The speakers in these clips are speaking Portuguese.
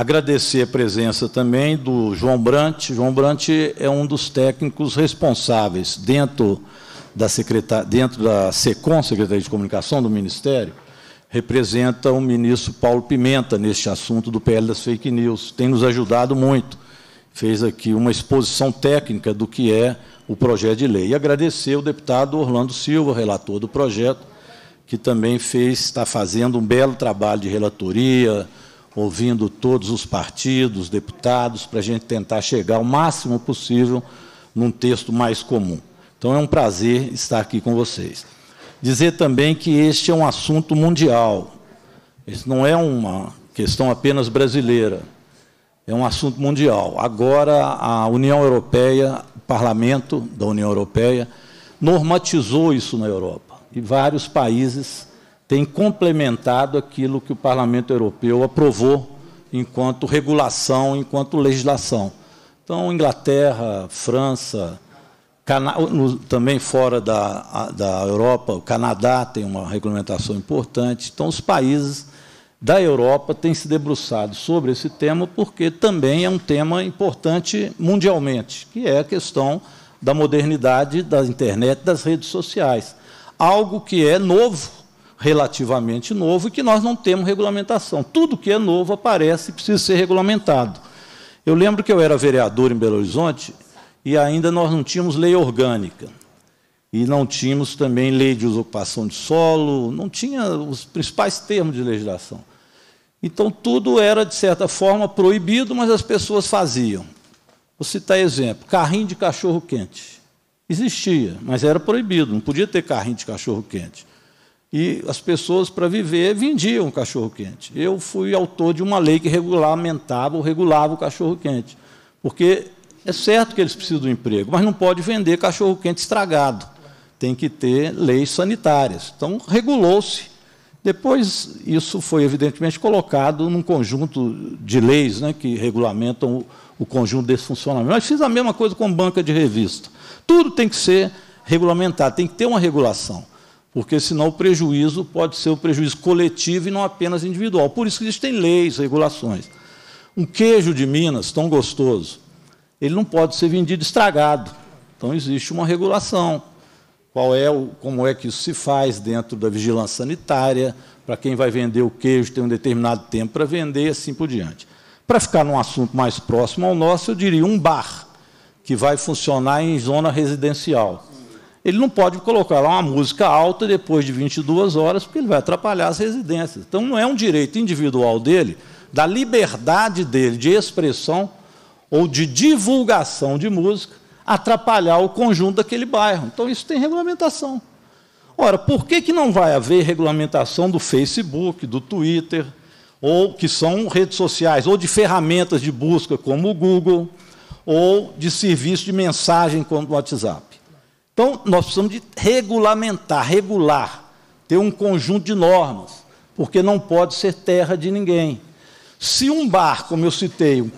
Agradecer a presença também do João Brant. João Brant é um dos técnicos responsáveis dentro da, secretar, dentro da SECOM, Secretaria de Comunicação do Ministério, representa o ministro Paulo Pimenta neste assunto do PL das fake news. Tem nos ajudado muito. Fez aqui uma exposição técnica do que é o projeto de lei. E agradecer o deputado Orlando Silva, relator do projeto, que também fez, está fazendo um belo trabalho de relatoria, ouvindo todos os partidos, deputados, para a gente tentar chegar ao máximo possível num texto mais comum. Então é um prazer estar aqui com vocês. Dizer também que este é um assunto mundial. Isso não é uma questão apenas brasileira. É um assunto mundial. Agora a União Europeia, o Parlamento da União Europeia normatizou isso na Europa. E vários países tem complementado aquilo que o Parlamento Europeu aprovou enquanto regulação, enquanto legislação. Então, Inglaterra, França, Cana também fora da, da Europa, o Canadá tem uma regulamentação importante. Então, os países da Europa têm se debruçado sobre esse tema, porque também é um tema importante mundialmente, que é a questão da modernidade da internet, das redes sociais. Algo que é novo relativamente novo e que nós não temos regulamentação. Tudo que é novo aparece e precisa ser regulamentado. Eu lembro que eu era vereador em Belo Horizonte e ainda nós não tínhamos lei orgânica. E não tínhamos também lei de usurpação de solo, não tinha os principais termos de legislação. Então tudo era, de certa forma, proibido, mas as pessoas faziam. Vou citar exemplo: carrinho de cachorro quente. Existia, mas era proibido, não podia ter carrinho de cachorro quente. E as pessoas, para viver, vendiam cachorro-quente. Eu fui autor de uma lei que regulamentava ou regulava o cachorro-quente. Porque é certo que eles precisam do emprego, mas não pode vender cachorro-quente estragado. Tem que ter leis sanitárias. Então, regulou-se. Depois, isso foi evidentemente colocado num conjunto de leis né, que regulamentam o, o conjunto desse funcionamento. Mas fiz a mesma coisa com banca de revista. Tudo tem que ser regulamentado, tem que ter uma regulação porque senão o prejuízo pode ser o prejuízo coletivo e não apenas individual. Por isso que existem leis, regulações. Um queijo de Minas tão gostoso, ele não pode ser vendido estragado. Então existe uma regulação. Qual é o, como é que isso se faz dentro da vigilância sanitária, para quem vai vender o queijo tem um determinado tempo para vender e assim por diante. Para ficar num assunto mais próximo ao nosso, eu diria um bar que vai funcionar em zona residencial. Ele não pode colocar lá uma música alta depois de 22 horas, porque ele vai atrapalhar as residências. Então, não é um direito individual dele, da liberdade dele de expressão ou de divulgação de música, atrapalhar o conjunto daquele bairro. Então, isso tem regulamentação. Ora, por que, que não vai haver regulamentação do Facebook, do Twitter, ou que são redes sociais, ou de ferramentas de busca como o Google, ou de serviço de mensagem como o WhatsApp? Então, nós precisamos de regulamentar, regular, ter um conjunto de normas, porque não pode ser terra de ninguém. Se um bar, como eu citei, um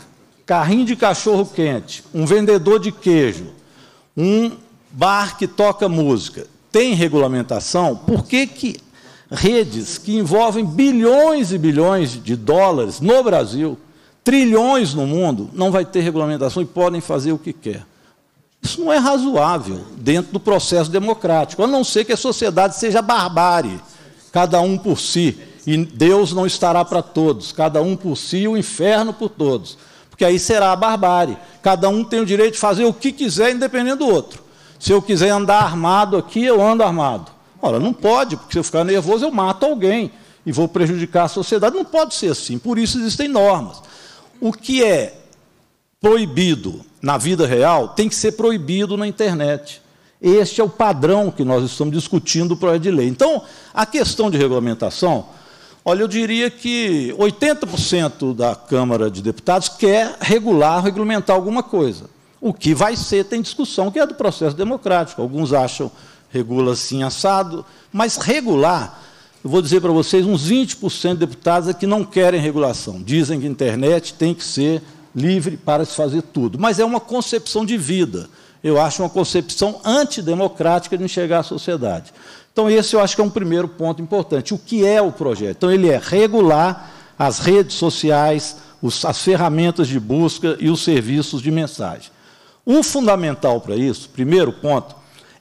carrinho de cachorro quente, um vendedor de queijo, um bar que toca música, tem regulamentação, por que, que redes que envolvem bilhões e bilhões de dólares no Brasil, trilhões no mundo, não vai ter regulamentação e podem fazer o que quer? Isso não é razoável dentro do processo democrático, a não ser que a sociedade seja barbárie, cada um por si, e Deus não estará para todos, cada um por si e o inferno por todos, porque aí será a barbárie. Cada um tem o direito de fazer o que quiser, independente do outro. Se eu quiser andar armado aqui, eu ando armado. Ora, não pode, porque se eu ficar nervoso, eu mato alguém e vou prejudicar a sociedade. Não pode ser assim, por isso existem normas. O que é proibido na vida real tem que ser proibido na internet. Este é o padrão que nós estamos discutindo para de lei. Então, a questão de regulamentação, olha, eu diria que 80% da Câmara de Deputados quer regular, regulamentar alguma coisa. O que vai ser tem discussão, que é do processo democrático. Alguns acham regula assim assado, mas regular, eu vou dizer para vocês, uns 20% de deputados é que não querem regulação. Dizem que a internet tem que ser livre para se fazer tudo. Mas é uma concepção de vida. Eu acho uma concepção antidemocrática de enxergar a sociedade. Então, esse eu acho que é um primeiro ponto importante. O que é o projeto? Então, ele é regular as redes sociais, os, as ferramentas de busca e os serviços de mensagem. Um fundamental para isso, primeiro ponto,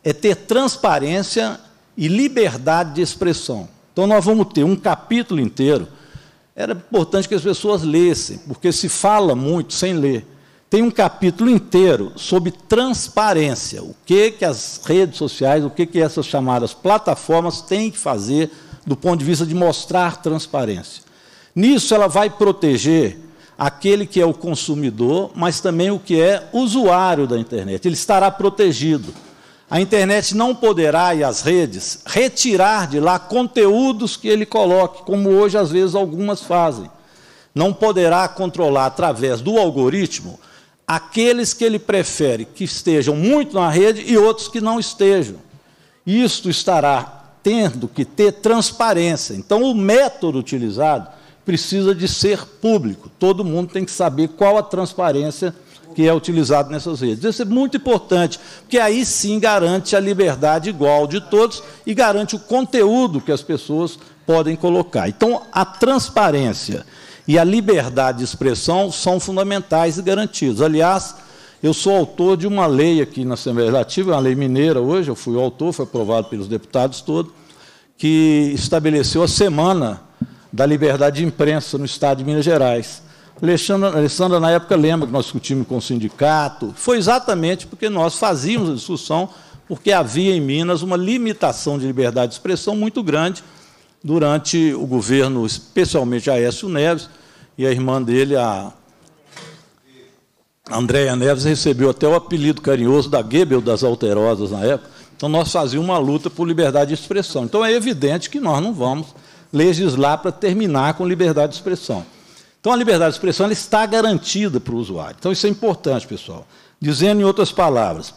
é ter transparência e liberdade de expressão. Então, nós vamos ter um capítulo inteiro era importante que as pessoas lessem, porque se fala muito sem ler. Tem um capítulo inteiro sobre transparência, o que, que as redes sociais, o que, que essas chamadas plataformas têm que fazer do ponto de vista de mostrar transparência. Nisso, ela vai proteger aquele que é o consumidor, mas também o que é usuário da internet. Ele estará protegido a internet não poderá, e as redes, retirar de lá conteúdos que ele coloque, como hoje, às vezes, algumas fazem. Não poderá controlar, através do algoritmo, aqueles que ele prefere que estejam muito na rede e outros que não estejam. Isto estará tendo que ter transparência. Então, o método utilizado precisa de ser público. Todo mundo tem que saber qual a transparência que é utilizado nessas redes. Isso é muito importante, porque aí sim garante a liberdade igual de todos e garante o conteúdo que as pessoas podem colocar. Então, a transparência e a liberdade de expressão são fundamentais e garantidos. Aliás, eu sou autor de uma lei aqui na Assembleia Legislativa, uma lei mineira hoje, eu fui autor, foi aprovado pelos deputados todos, que estabeleceu a semana da liberdade de imprensa no Estado de Minas Gerais. Alexandra, na época, lembra que nós discutimos com o sindicato. Foi exatamente porque nós fazíamos a discussão, porque havia em Minas uma limitação de liberdade de expressão muito grande durante o governo, especialmente Aécio Neves, e a irmã dele, a Andréia Neves, recebeu até o apelido carinhoso da Gebel das Alterosas na época. Então, nós fazíamos uma luta por liberdade de expressão. Então, é evidente que nós não vamos legislar para terminar com liberdade de expressão. Então, a liberdade de expressão está garantida para o usuário. Então, isso é importante, pessoal. Dizendo em outras palavras,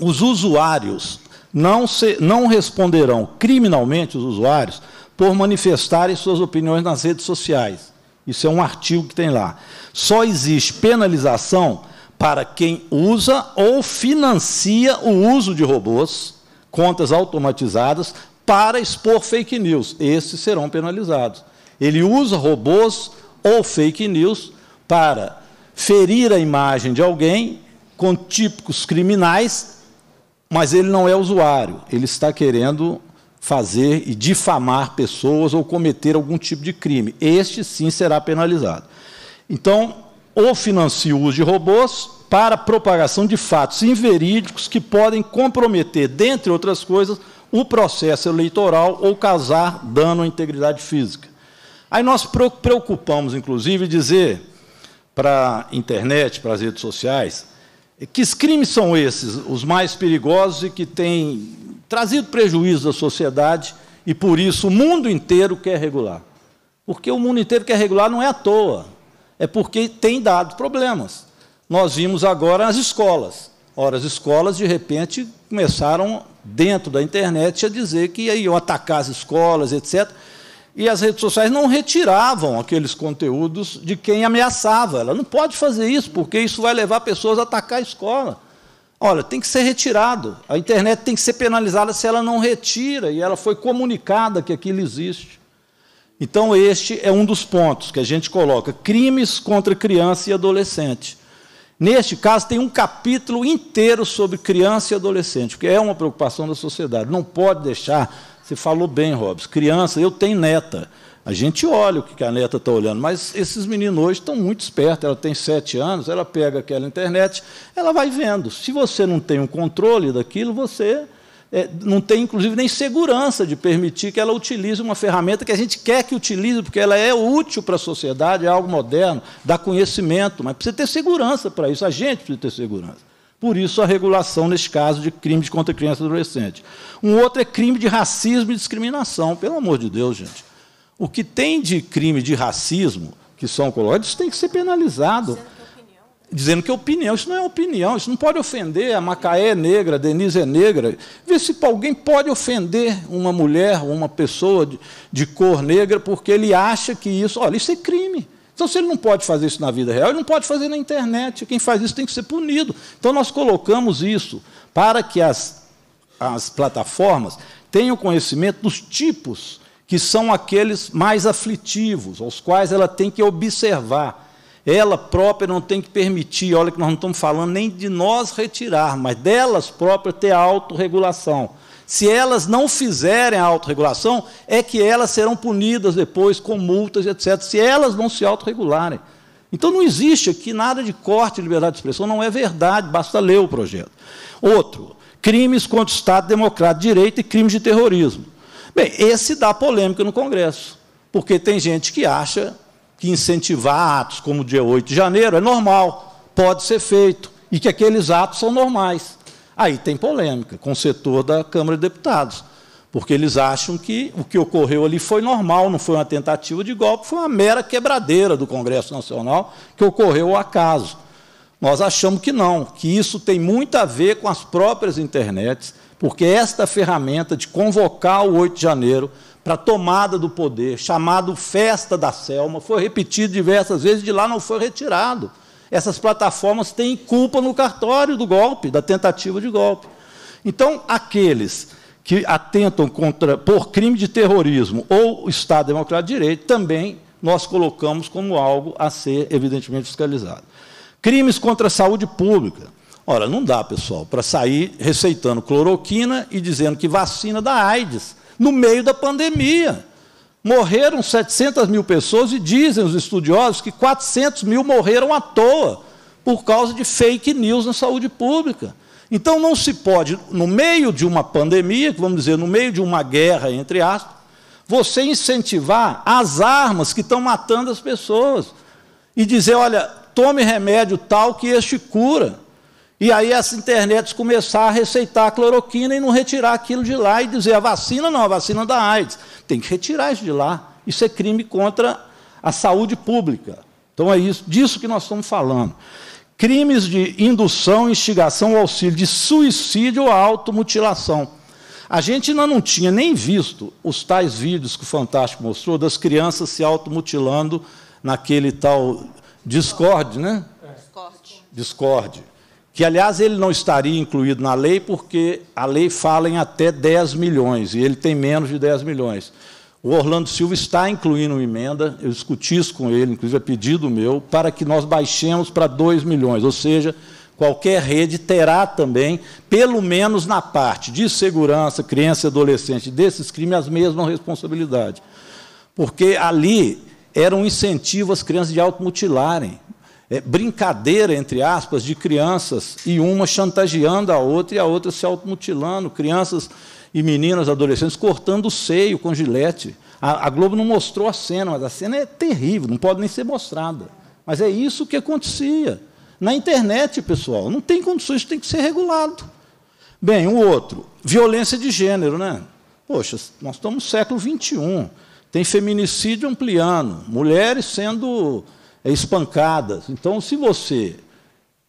os usuários não, se, não responderão criminalmente, os usuários, por manifestarem suas opiniões nas redes sociais. Isso é um artigo que tem lá. Só existe penalização para quem usa ou financia o uso de robôs, contas automatizadas, para expor fake news. Esses serão penalizados. Ele usa robôs ou fake news para ferir a imagem de alguém com típicos criminais, mas ele não é usuário, ele está querendo fazer e difamar pessoas ou cometer algum tipo de crime. Este sim será penalizado. Então, ou financia o uso de robôs para propagação de fatos inverídicos que podem comprometer, dentre outras coisas, o processo eleitoral ou causar dano à integridade física. Aí nós preocupamos, inclusive, dizer para a internet, para as redes sociais, que crimes são esses, os mais perigosos e que têm trazido prejuízo à sociedade e, por isso, o mundo inteiro quer regular. Porque o mundo inteiro quer regular não é à toa, é porque tem dado problemas. Nós vimos agora as escolas. Ora, as escolas, de repente, começaram, dentro da internet, a dizer que iam atacar as escolas, etc., e as redes sociais não retiravam aqueles conteúdos de quem ameaçava. Ela não pode fazer isso, porque isso vai levar pessoas a atacar a escola. Olha, tem que ser retirado. A internet tem que ser penalizada se ela não retira e ela foi comunicada que aquilo existe. Então, este é um dos pontos que a gente coloca: crimes contra criança e adolescente. Neste caso, tem um capítulo inteiro sobre criança e adolescente, porque é uma preocupação da sociedade. Não pode deixar você falou bem, Robson. Criança, eu tenho neta. A gente olha o que a neta está olhando, mas esses meninos hoje estão muito espertos. Ela tem sete anos, ela pega aquela internet, ela vai vendo. Se você não tem um controle daquilo, você é, não tem, inclusive, nem segurança de permitir que ela utilize uma ferramenta que a gente quer que utilize, porque ela é útil para a sociedade, é algo moderno, dá conhecimento, mas precisa ter segurança para isso. A gente precisa ter segurança. Por isso, a regulação, neste caso, de crime de contra criança e adolescente. Um outro é crime de racismo e discriminação. Pelo amor de Deus, gente. O que tem de crime de racismo, que são colóquios, tem que ser penalizado é dizendo que é opinião. Isso não é opinião, isso não pode ofender. A Macaé é negra, a Denise é negra. Vê se alguém pode ofender uma mulher, uma pessoa de, de cor negra, porque ele acha que isso. Olha, isso é crime. Então, se ele não pode fazer isso na vida real, ele não pode fazer na internet. Quem faz isso tem que ser punido. Então, nós colocamos isso para que as, as plataformas tenham conhecimento dos tipos que são aqueles mais aflitivos, aos quais ela tem que observar. Ela própria não tem que permitir, olha que nós não estamos falando nem de nós retirar, mas delas próprias ter autorregulação. Se elas não fizerem a autorregulação, é que elas serão punidas depois com multas, etc., se elas não se autorregularem. Então não existe aqui nada de corte de liberdade de expressão, não é verdade, basta ler o projeto. Outro, crimes contra o Estado Democrático de Direito e crimes de terrorismo. Bem, esse dá polêmica no Congresso, porque tem gente que acha que incentivar atos como o dia 8 de janeiro é normal, pode ser feito, e que aqueles atos são normais. Aí tem polêmica com o setor da Câmara de Deputados, porque eles acham que o que ocorreu ali foi normal, não foi uma tentativa de golpe, foi uma mera quebradeira do Congresso Nacional que ocorreu ao acaso. Nós achamos que não, que isso tem muito a ver com as próprias internets, porque esta ferramenta de convocar o 8 de janeiro para tomada do poder, chamado Festa da Selma, foi repetido diversas vezes, de lá não foi retirado. Essas plataformas têm culpa no cartório do golpe, da tentativa de golpe. Então, aqueles que atentam contra, por crime de terrorismo ou Estado Democrático de Direito, também nós colocamos como algo a ser, evidentemente, fiscalizado. Crimes contra a saúde pública. Ora, não dá, pessoal, para sair receitando cloroquina e dizendo que vacina da AIDS no meio da pandemia morreram 700 mil pessoas e dizem os estudiosos que 400 mil morreram à toa por causa de fake news na saúde pública. Então não se pode, no meio de uma pandemia, vamos dizer, no meio de uma guerra, entre aspas, você incentivar as armas que estão matando as pessoas e dizer, olha, tome remédio tal que este cura. E aí as internets começar a receitar a cloroquina e não retirar aquilo de lá e dizer a vacina não, a vacina da AIDS. Tem que retirar isso de lá. Isso é crime contra a saúde pública. Então é isso, disso que nós estamos falando. Crimes de indução, instigação ou auxílio de suicídio ou automutilação. A gente ainda não tinha nem visto os tais vídeos que o Fantástico mostrou das crianças se automutilando naquele tal Discord, né? É. Discord. Discord que aliás ele não estaria incluído na lei, porque a lei fala em até 10 milhões, e ele tem menos de 10 milhões. O Orlando Silva está incluindo uma emenda, eu discuti isso com ele, inclusive é pedido meu, para que nós baixemos para 2 milhões, ou seja, qualquer rede terá também, pelo menos na parte de segurança, criança e adolescente, desses crimes, as mesmas responsabilidades. Porque ali era um incentivo às crianças de automutilarem é, brincadeira, entre aspas, de crianças, e uma chantageando a outra e a outra se automutilando, crianças e meninas, adolescentes, cortando o seio com gilete. A, a Globo não mostrou a cena, mas a cena é terrível, não pode nem ser mostrada. Mas é isso que acontecia. Na internet, pessoal, não tem condições, tem que ser regulado. Bem, o outro, violência de gênero, né? Poxa, nós estamos no século XXI, tem feminicídio ampliando, mulheres sendo é espancadas. Então, se você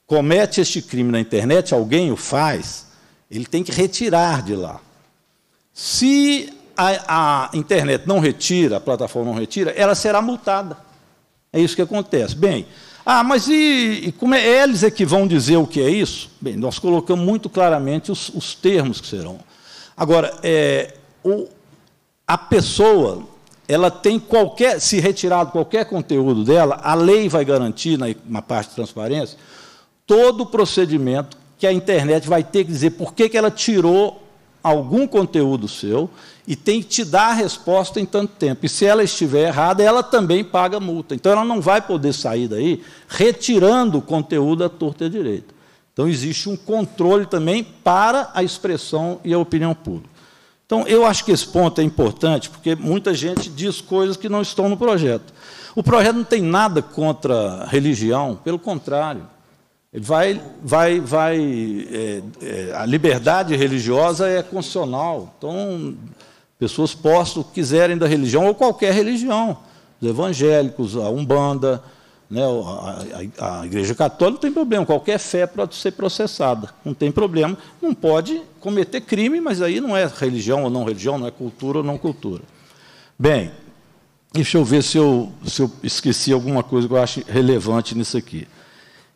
comete este crime na internet, alguém o faz, ele tem que retirar de lá. Se a, a, internet não retira, a plataforma não retira, ela será multada. É isso que acontece. Bem, ah, mas e, e como é eles é que vão dizer o que é isso? Bem, nós colocamos muito claramente os, os termos que serão. Agora, é, o, a pessoa ela tem qualquer, se retirado qualquer conteúdo dela, a lei vai garantir, na, parte de transparência, todo o procedimento que a internet vai ter que dizer por que, que ela tirou algum conteúdo seu e tem que te dar a resposta em tanto tempo. E se ela estiver errada, ela também paga multa. Então ela não vai poder sair daí retirando o conteúdo à torta e à direita. Então existe um controle também para a expressão e a opinião pública. Então, eu acho que esse ponto é importante, porque muita gente diz coisas que não estão no projeto. O projeto não tem nada contra religião, pelo contrário. Ele vai, vai, vai é, é, a liberdade religiosa é constitucional. Então, pessoas possam o que quiserem da religião, ou qualquer religião, os evangélicos, a Umbanda, né? A, a, a, Igreja Católica não tem problema, qualquer fé pode ser processada, não tem problema, não pode cometer crime, mas aí não é religião ou não religião, não é cultura ou não cultura. Bem, deixa eu ver se eu, se eu esqueci alguma coisa que eu acho relevante nisso aqui.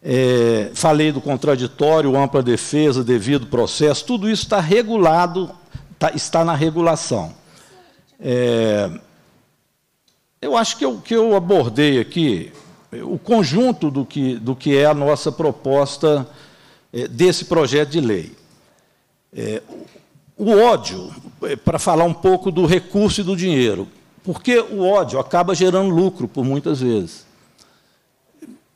É, falei do contraditório, ampla defesa, devido processo, tudo isso está regulado, tá, está na regulação. É, eu acho que o que eu abordei aqui o conjunto do que, do que é a nossa proposta é, desse projeto de lei. É, o ódio, eh, para falar um pouco do recurso e do dinheiro, porque o ódio acaba gerando lucro por muitas vezes.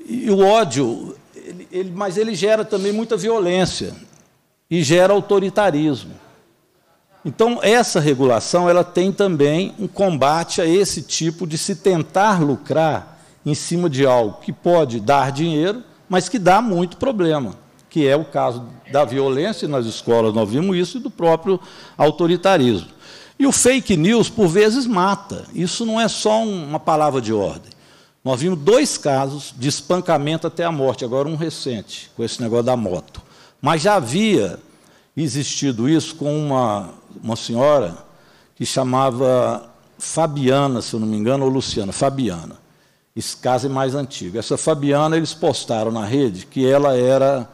E o ódio, ele, ele, mas ele gera também muita violência e gera autoritarismo. Então, essa regulação ela tem também um combate a esse tipo de se tentar lucrar em cima de algo que pode dar dinheiro, mas que dá muito problema, que é o caso da violência nas escolas, nós vimos isso, e do próprio autoritarismo. E o fake news, por vezes, mata. Isso não é só uma palavra de ordem. Nós vimos dois casos de espancamento até a morte, agora um recente, com esse negócio da moto. Mas já havia existido isso com uma, uma senhora que chamava Fabiana, se eu não me engano, ou Luciana, Fabiana. Esse caso é mais antigo. Essa Fabiana, eles postaram na rede que ela era,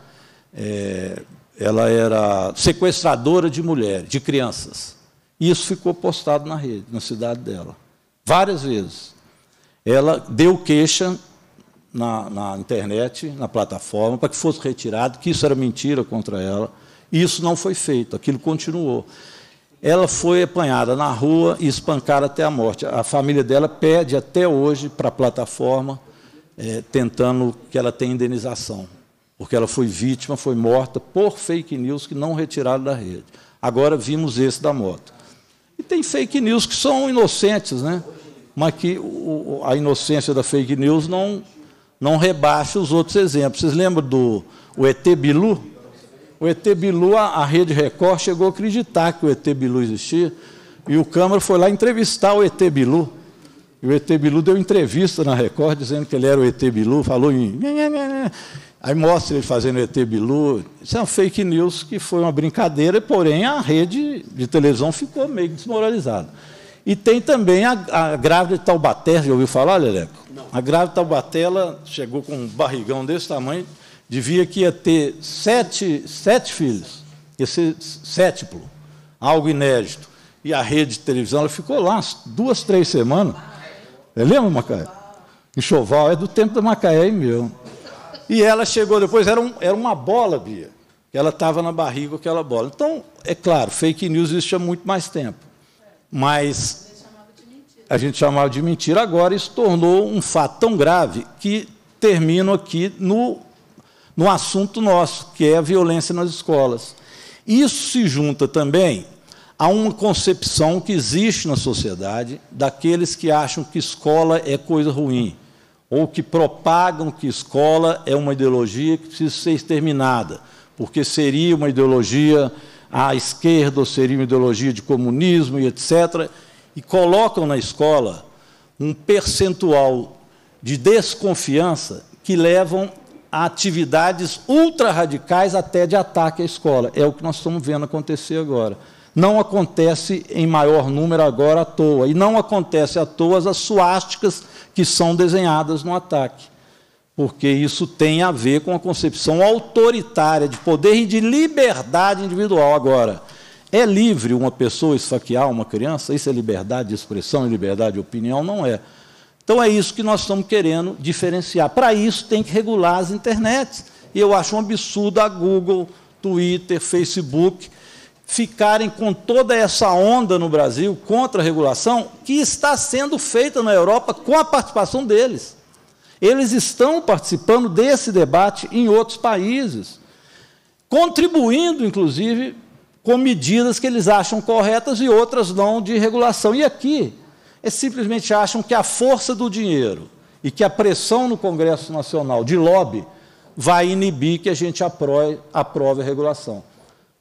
é, ela era sequestradora de mulheres, de crianças. Isso ficou postado na rede, na cidade dela, várias vezes. Ela deu queixa na, na internet, na plataforma, para que fosse retirado, que isso era mentira contra ela. E isso não foi feito, aquilo continuou ela foi apanhada na rua e espancada até a morte. A família dela pede até hoje para a plataforma, é, tentando que ela tenha indenização, porque ela foi vítima, foi morta por fake news que não retiraram da rede. Agora vimos esse da moto. E tem fake news que são inocentes, né? mas que o, a inocência da fake news não, não rebaixa os outros exemplos. Vocês lembram do o ET Bilu? O ET Bilu, a, Rede Record chegou a acreditar que o ET Bilu existia. E o Câmara foi lá entrevistar o ET Bilu. E o ET Bilu deu entrevista na Record dizendo que ele era o ET Bilu, falou em. Aí mostra ele fazendo ET Bilu. Isso é uma fake news que foi uma brincadeira, porém a rede de televisão ficou meio desmoralizada. E tem também a, a grávida de Taubaté, já ouviu falar, Leleco? Não. A grávida de Taubaté, ela chegou com um barrigão desse tamanho, devia que ia ter sete, sete filhos, ia ser sétiplo, algo inédito. E a rede de televisão, ela ficou lá duas, três semanas. Você é lembra, Macaé? Enxoval é do tempo da Macaé meu. E ela chegou depois, era, um, era uma bola, Bia. Ela estava na barriga aquela bola. Então, é claro, fake news existe há muito mais tempo. Mas a gente chamava de mentira. Agora isso tornou um fato tão grave que termino aqui no no assunto nosso, que é a violência nas escolas. Isso se junta também a uma concepção que existe na sociedade daqueles que acham que escola é coisa ruim, ou que propagam que escola é uma ideologia que precisa ser exterminada, porque seria uma ideologia à esquerda, ou seria uma ideologia de comunismo e etc. E colocam na escola um percentual de desconfiança que levam atividades ultra-radicais até de ataque à escola. É o que nós estamos vendo acontecer agora. Não acontece em maior número agora à toa. E não acontece à toa as suásticas que são desenhadas no ataque. Porque isso tem a ver com a concepção autoritária de poder e de liberdade individual agora. É livre uma pessoa esfaquear uma criança? Isso é liberdade de expressão e liberdade de opinião? Não é. Então é isso que nós estamos querendo diferenciar. Para isso tem que regular as internets. E eu acho um absurdo a Google, Twitter, Facebook ficarem com toda essa onda no Brasil contra a regulação que está sendo feita na Europa com a participação deles. Eles estão participando desse debate em outros países, contribuindo, inclusive, com medidas que eles acham corretas e outras não de regulação. E aqui é simplesmente acham que a força do dinheiro e que a pressão no Congresso Nacional de lobby vai inibir que a gente aprove, aprove a regulação.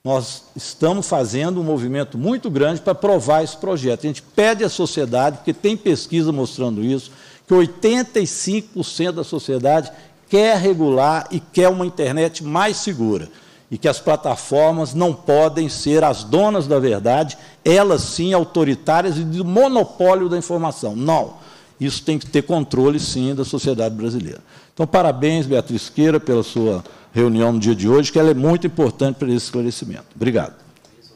Nós estamos fazendo um movimento muito grande para aprovar esse projeto. A gente pede à sociedade, porque tem pesquisa mostrando isso, que 85% da sociedade quer regular e quer uma internet mais segura e que as plataformas não podem ser as donas da verdade, elas sim autoritárias e de monopólio da informação. Não. Isso tem que ter controle, sim, da sociedade brasileira. Então, parabéns, Beatriz Queira, pela sua reunião no dia de hoje, que ela é muito importante para esse esclarecimento. Obrigado.